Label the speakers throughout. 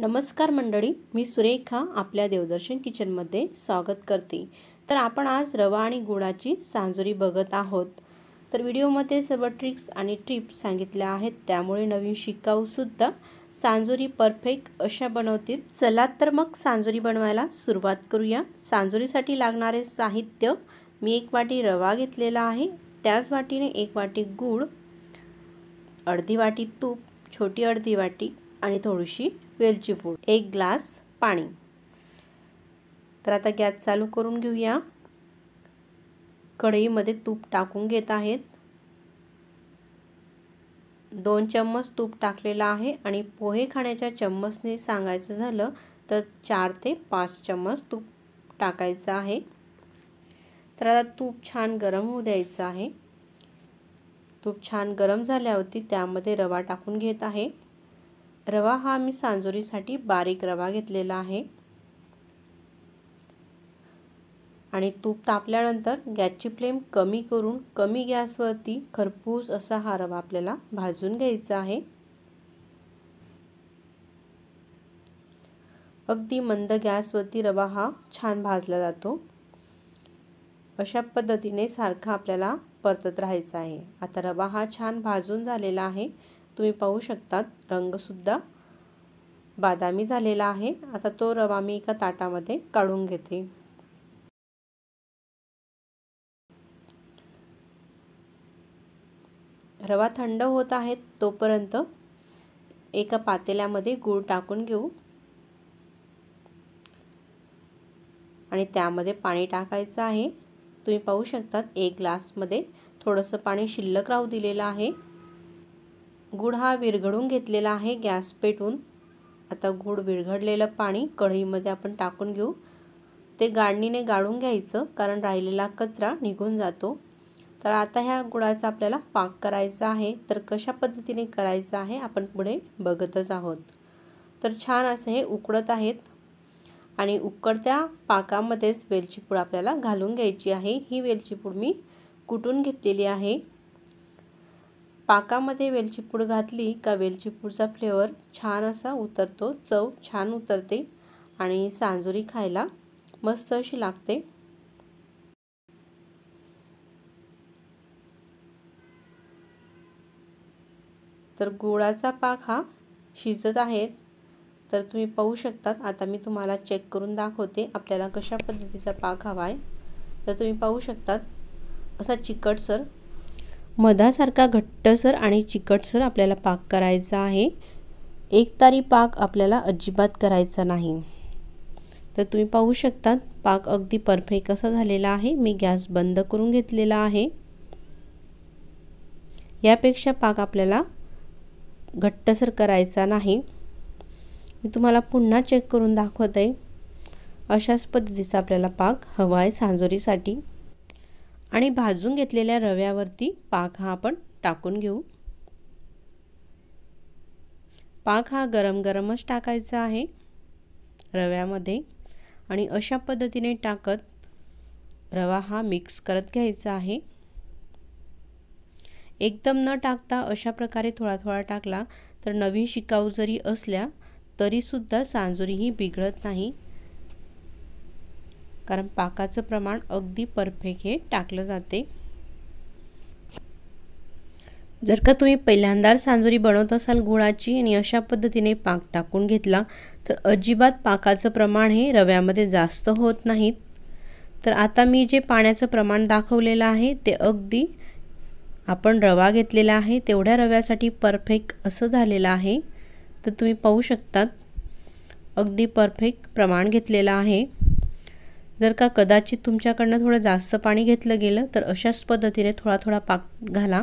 Speaker 1: नमस्कार मंडळी मी सुरेखा आपल्या देवदर्शन किचनमध्ये स्वागत करते तर आपण आज रवा आणि गुळाची सांजुरी बघत आहोत तर व्हिडिओमध्ये सर्व ट्रिक्स आणि टिप्स सांगितल्या आहेत त्यामुळे नवीन शिकाऊसुद्धा सांजुरी परफेक्ट अशा बनवतील चला तर मग सांजुरी बनवायला सुरुवात करूया सांजुरीसाठी लागणारे साहित्य मी एक वाटी रवा घेतलेला आहे त्याच वाटीने एक वाटी गूळ अर्धी वाटी तूप छोटी अर्धी वाटी आणि थोडीशी वेलची पूड एक ग्लास पाणी तर आता गॅस चालू करून घेऊया कढईमध्ये तूप टाकून घेत आहेत दोन चम्मच तूप टाकलेला आहे आणि पोहे खाण्याच्या चम्मचने सांगायचं झालं तर चार ते पाच चम्मच तूप टाकायचं आहे तर आता तूप छान गरम होऊ द्यायचं आहे तूप छान गरम झाल्यावरती त्यामध्ये रवा टाकून घेत आहे रवा हा मी सांजोरीसाठी बारीक रवा घेतलेला आहे आणि तूप तापल्यानंतर गॅसची फ्लेम कमी करून कमी गॅसवरती खरपूस असा हा रवा आपल्याला भाजून घ्यायचा आहे अगदी मंद गॅसवरती रवा हा छान भाजला जातो अशा पद्धतीने सारखा आपल्याला परतत राहायचा आहे आता रवा हा छान भाजून झालेला आहे तुम्ही पाहू शकतात रंगसुद्धा बादामी झालेला आहे आता तो रवा मी एका ताटामध्ये काढून घेते रवा थंड होत आहे तोपर्यंत एका पातेल्यामध्ये गूळ टाकून घेऊ आणि त्यामध्ये पाणी टाकायचं आहे तुम्ही पाहू शकतात एक ग्लासमध्ये थोडंसं पाणी शिल्लक राहू दिलेलं आहे गुड हा विरघडून घेतलेला आहे गॅस पेटून आता गुड विरघडलेलं पाणी कढईमध्ये आपण टाकून घेऊ ते गाडणीने गाळून घ्यायचं कारण राहिलेला कचरा निघून जातो तर आता ह्या गुळाचा आपल्याला पाक करायचा आहे तर कशा पद्धतीने करायचा आहे आपण पुढे बघतच आहोत तर छान असे हे उकडत आहेत आणि उकडत्या पाकामध्येच वेलचीपूड आपल्याला घालून घ्यायची आहे ही वेलचीपूड मी कुटून घेतलेली आहे पाकामध्ये वेलची पूड घातली का वेलची पूडचा फ्लेवर छान असा उतरतो चव छान उतरते आणि सांजुरी खायला मस्त अशी लागते तर गुळाचा पाक हा शिजत आहे तर तुम्ही पाहू शकतात आता मी तुम्हाला चेक करून दाखवते आपल्याला कशा पद्धतीचा पाक हवा आहे तर तुम्ही पाहू शकतात असा चिकटसर मधासारखा घट्टसर आणि चिकटसर आपल्याला पाक करायचा आहे एक तारी पाक आपल्याला अजिबात करायचा नाही तर तुम्ही पाहू शकता पाक अगदी परफेक्ट असा झालेला आहे मी गॅस बंद करून घेतलेला आहे यापेक्षा पाक आपल्याला घट्टसर करायचा नाही मी तुम्हाला पुन्हा चेक करून दाखवत आहे अशाच पद्धतीचा आपल्याला पाक हवा आहे सांजोरीसाठी आणि भाजून घेतलेल्या रव्यावरती पाक हा आपण टाकून घेऊ पाक हा गरम गरमच टाकायचा आहे रव्यामध्ये आणि अशा पद्धतीने टाकत रवा हा मिक्स करत घ्यायचा आहे एकदम न टाकता अशा प्रकारे थोडा थोडा टाकला तर नवीन शिकाऊ जरी असल्या तरीसुद्धा सांजुरी बिघडत नाही कारण पाकाचं प्रमाण अगदी परफेक्ट हे टाकलं जाते जर का तुम्ही पहिल्यांदाच सांजुरी बनवत असाल गुळाची आणि अशा पद्धतीने पाक टाकून घेतला तर अजिबात पाकाचं प्रमाण हे रव्यामध्ये जास्त होत नाहीत तर आता मी जे पाण्याचं प्रमाण दाखवलेलं आहे ते अगदी आपण रवा घेतलेला आहे तेवढ्या रव्यासाठी परफेक्ट असं झालेलं आहे तर तुम्ही पाहू शकतात अगदी परफेक्ट प्रमाण घेतलेलं आहे जर का कदाचित तुमच्याकडनं थोडं जास्त पाणी घेतलं गेलं तर अशाच पद्धतीने थोडा थोडा पाक घाला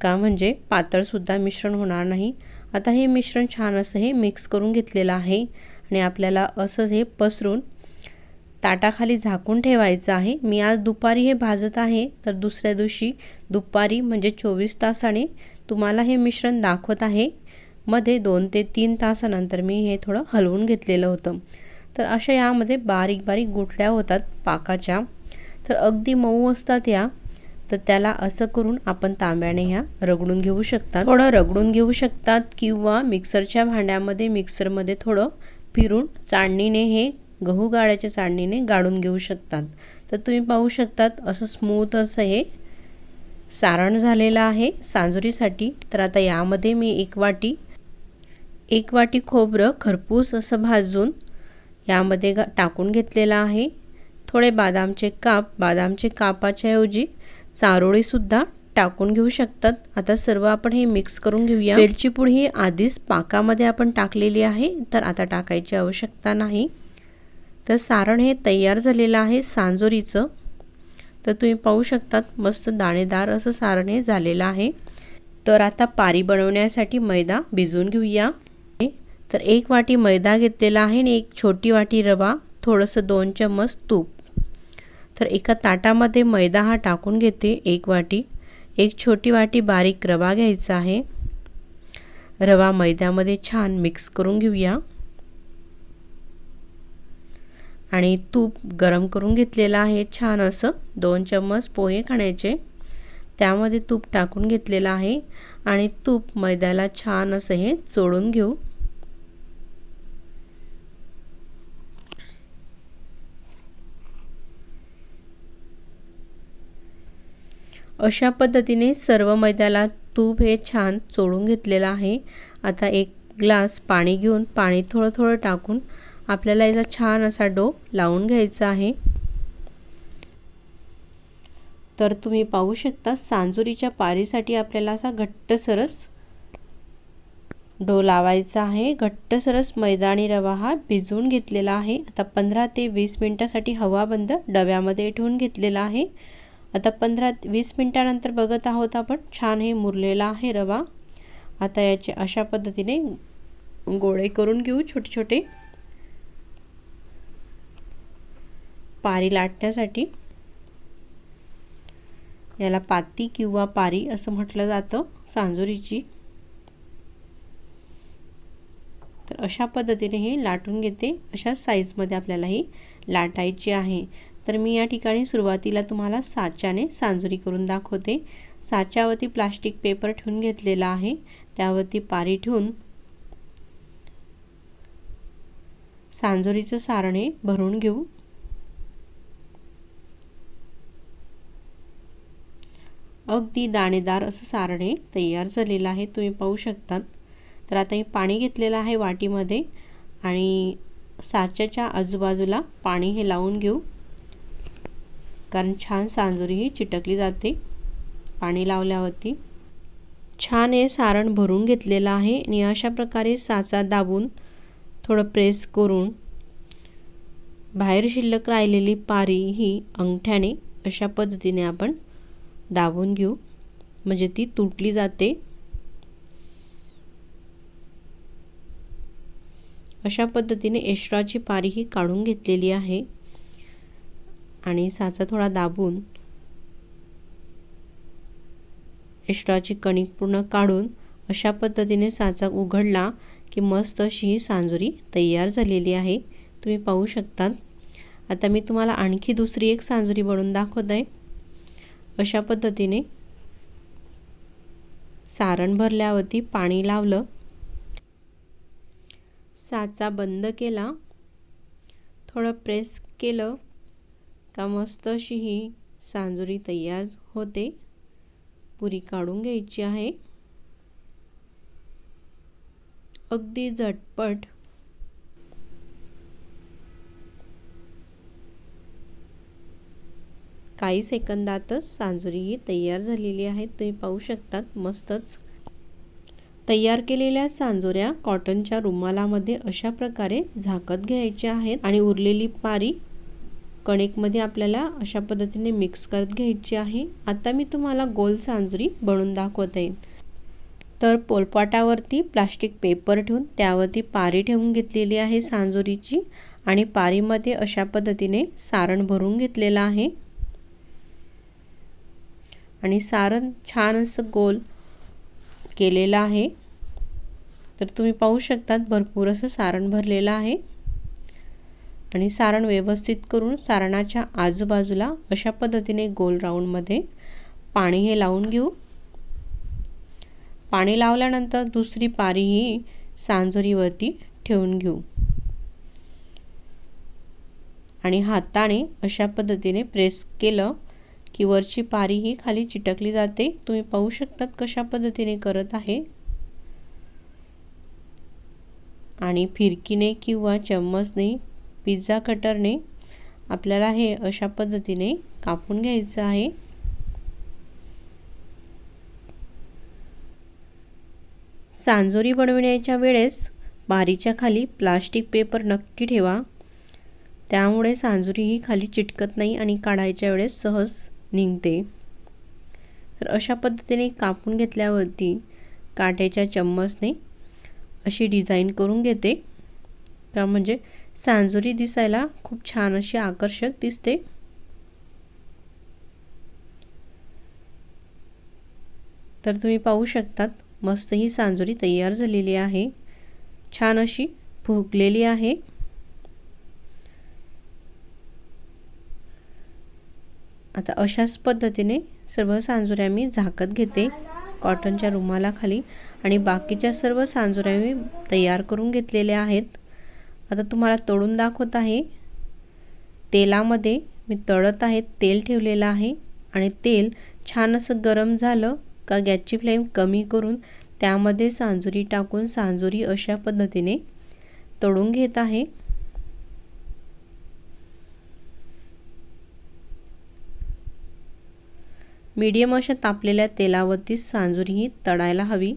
Speaker 1: का म्हणजे पातळसुद्धा मिश्रण होणार नाही आता हे मिश्रण छान असं हे मिक्स करून घेतलेलं आहे आणि आपल्याला असंच हे पसरून ताटाखाली झाकून ठेवायचं आहे मी आज दुपारी हे भाजत आहे तर दुसऱ्या दिवशी दुपारी म्हणजे चोवीस तासाने तुम्हाला हे मिश्रण दाखवत आहे मध्ये दोन ते तीन तासानंतर मी हे थोडं हलवून घेतलेलं होतं तर अशा यामध्ये बारीक बारीक गुठड्या होतात पाकाच्या तर अगदी मऊ असतात या तर त्याला असं करून आपण तांब्याने ह्या रगडून घेऊ शकतात थोडं रगडून घेऊ शकतात किंवा मिक्सरच्या भांड्यामध्ये मिक्सरमध्ये थोडं फिरून चाळणीने हे गहू गाळ्याच्या चाळणीने गाळून घेऊ शकतात तर तुम्ही पाहू शकतात असं स्मूथ असं हे सारण झालेलं आहे सांजुरीसाठी तर आता यामध्ये मी एक वाटी एक वाटी खोबरं खरपूस असं भाजून यामध्ये टाकून घेतलेला आहे थोडे बादामचे काप बादामचे कापाच्याऐवजी चारोळीसुद्धा टाकून घेऊ शकतात आता सर्व आपण हे मिक्स करून घेऊया वेलची ही आधीच पाकामध्ये आपण टाकलेली आहे तर आता टाकायची आवश्यकता नाही तर सारण हे तयार झालेलं आहे सांजोरीचं तर तुम्ही पाहू शकतात मस्त दाणेदार असं सारण हे झालेलं आहे तर आता पारी बनवण्यासाठी मैदा भिजवून घेऊया तर एक वाटी मैदा घेतलेला आहे आणि एक छोटी वाटी रवा थोडंसं दोन चम्मच तूप तर एका ताटामध्ये मैदा हा टाकून घेते एक वाटी एक छोटी वाटी बारीक रवा घ्यायचा आहे रवा मैद्यामध्ये छान मिक्स करून घेऊया आणि तूप गरम करून घेतलेलं आहे छान असं दोन चम्मच पोहे खाण्याचे त्यामध्ये तूप टाकून घेतलेलं आहे आणि तूप मैद्याला छान असं हे चोळून घेऊ अशा पद्धतीने सर्व मैद्याला तूप हे छान चोळून घेतलेलं आहे आता एक ग्लास पाणी घेऊन पाणी थोडं थोडं टाकून आपल्याला याचा छान असा डो लावून घ्यायचा आहे तर तुम्ही पाहू शकता सांजुरीच्या पारीसाठी आपल्याला असा घट्टसरस डो लावायचा आहे घट्टसरस सरस मैदानी रवा हा भिजवून घेतलेला आहे आता पंधरा ते वीस मिनटासाठी हवा बंद डब्यामध्ये ठेवून घेतलेला आहे आता पंधरा वीस मिनटानंतर बघत आहोत आपण छान हे मुरलेला आहे रवा आता याचे अशा पद्धतीने गोळे करून घेऊ छोटे छोटे पारी लाटण्यासाठी याला पाती किंवा पारी असं म्हटलं जातं सांजुरीची तर अशा पद्धतीने हे लाटून घेते अशाच साईजमध्ये आपल्याला ही लाटायची आहे तर मी या ठिकाणी सुरुवातीला तुम्हाला साच्याने सांजुरी करून दाखवते साच्यावरती प्लास्टिक पेपर ठेवून घेतलेला आहे त्यावरती पारी ठेवून सांजोरीचं सारणे भरून घेऊ अगदी दाणेदार असं सारणे तयार झालेलं आहे तुम्ही पाहू शकतात तर आता मी पाणी घेतलेलं आहे वाटीमध्ये आणि साच्याच्या आजूबाजूला पाणी हे लावून घेऊ कारण छान ही चिटकली जाते पाणी लावल्यावरती छान हे सारण भरून घेतलेलं आहे आणि अशा प्रकारे साचा दाबून थोडं प्रेस करून बाहेर शिल्लक राहिलेली पारी ही अंगठ्याने अशा पद्धतीने आपण दाबून घेऊ म्हणजे ती तुटली जाते अशा पद्धतीने एश्राची पारी ही काढून घेतलेली आहे आणि साचा थोडा दाबून एक्स्ट्राची कणिक पूर्ण काढून अशा पद्धतीने साचा उघडला की मस्त अशी ही सांजुरी तयार झालेली आहे तुम्ही पाहू शकतात आता मी तुम्हाला आणखी दुसरी एक सांजुरी बनवून दाखवत आहे अशा पद्धतीने सारण भरल्यावरती पाणी लावलं साचा बंद केला थोडं प्रेस केलं का मस्त अशी ही सांजुरी तयार होते पुरी काढून घ्यायची आहे अगदी झटपट काही सेकंदातच सांजुरी ही तयार झालेली आहे तुम्ही पाहू शकतात मस्तच तयार केलेल्या सांजोऱ्या कॉटनच्या रुमालामध्ये अशा प्रकारे झाकत घ्यायच्या आहेत आणि उरलेली पारी कणिकमध्ये आपल्याला अशा पद्धतीने मिक्स करत घ्यायची आहे आता मी तुम्हाला गोल सांजुरी बनवून दाखवत आहे तर पोलपाटावरती प्लास्टिक पेपर ठेवून त्यावरती पारी ठेवून घेतलेली आहे सांजुरीची आणि पारीमध्ये अशा पद्धतीने सारण भरून घेतलेलं आहे आणि सारण छान असं गोल केलेलं आहे तर तुम्ही पाहू शकतात भरपूर असं सारण भरलेलं आहे आणि सारण व्यवस्थित करून सारणाच्या आजूबाजूला अशा पद्धतीने गोल राऊंडमध्ये पाणी हे लावून घेऊ पाणी लावल्यानंतर दुसरी पारी ही सांजोरीवरती ठेवून घेऊ आणि हाताने अशा पद्धतीने प्रेस केलं की वरची पारी ही खाली चिटकली जाते तुम्ही पाहू शकतात कशा पद्धतीने करत आहे आणि फिरकीने किंवा चम्मचने पिझ्झा कटरने आपल्याला हे अशा पद्धतीने कापून घ्यायचं आहे सांजोरी बनविण्याच्या वेळेस बारीच्या खाली प्लास्टिक पेपर नक्की ठेवा त्यामुळे सांजुरी ही खाली चिटकत नाही आणि काढायच्या वेळेस सहज निघते तर अशा पद्धतीने कापून घेतल्यावरती काट्याच्या चम्मचने अशी डिझाईन करून घेते का म्हणजे सांजुरी दिसायला खूप छान अशी आकर्षक दिसते तर तुम्ही पाहू शकतात मस्त ही सांजुरी तयार झालेली आहे छान अशी फुगलेली आहे आता अशाच पद्धतीने सर्व सांजुऱ्या मी झाकत घेते कॉटनच्या रुमालाखाली आणि बाकीच्या सर्व सांजुऱ्या मी तयार करून घेतलेल्या आहेत आता तुम्हाला तळून दाखवत आहे तेलामध्ये मी तळत आहे तेल ठेवलेलं आहे आणि तेल छान असं गरम झालं का गॅसची फ्लेम कमी करून त्यामध्ये सांजुरी टाकून सांजुरी अशा पद्धतीने तळून घेत आहे मीडियम अशा तापलेल्या तेलावरतीच सांजुरी ही तळायला हवी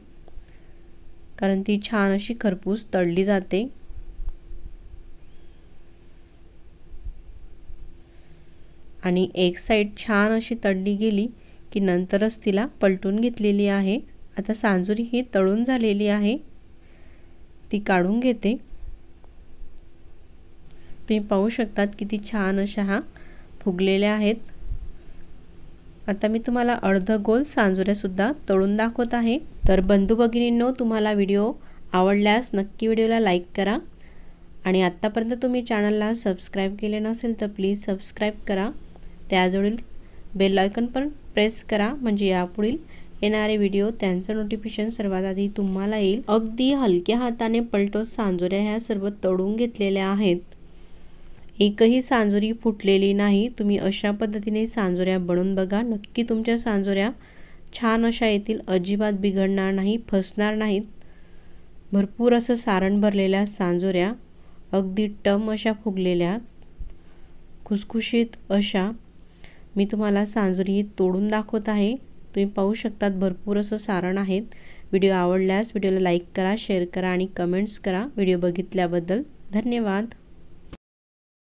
Speaker 1: कारण ती छान अशी खरपूस तळली जाते आणि एक साईड छान अशी तडली गेली की नंतरच तिला पलटून घेतलेली आहे आता सांजुरी ही तळून झालेली आहे ती काढून घेते तुम्ही पाहू शकतात किती छान अशा हा फुगलेल्या आहेत आता मी तुम्हाला अर्ध गोल सांजुऱ्यासुद्धा तळून दाखवत आहे तर बंधू भगिनींनो तुम्हाला व्हिडिओ आवडल्यास नक्की व्हिडिओला लाईक करा आणि आत्तापर्यंत तुम्ही चॅनलला सबस्क्राईब केले नसेल तर प्लीज सबस्क्राईब करा त्याजवळील बेलायकन पण प्रेस करा म्हणजे यापुढील येणारे व्हिडिओ त्यांचं नोटिफिकेशन सर्वात आधी तुम्हाला येईल अगदी हलक्या हाताने पलटो सांजोऱ्या ह्या सर्व तडून घेतलेल्या आहेत एकही सांजोरी फुटलेली नाही तुम्ही अशा पद्धतीने सांजोऱ्या बनवून बघा नक्की तुमच्या सांजोऱ्या छान अशा येतील अजिबात बिघडणार नाही फसणार नाहीत भरपूर असं सारण भरलेल्या सांजोऱ्या अगदी टम अशा फुगलेल्या खुसखुशीत अशा मी तुम्हाला सांजरी तोडून दाखवत आहे तुम्ही पाहू शकतात भरपूर असं सारण आहेत व्हिडिओ आवडल्यास व्हिडिओला लाईक करा शेअर करा आणि कमेंट्स करा व्हिडिओ बघितल्याबद्दल धन्यवाद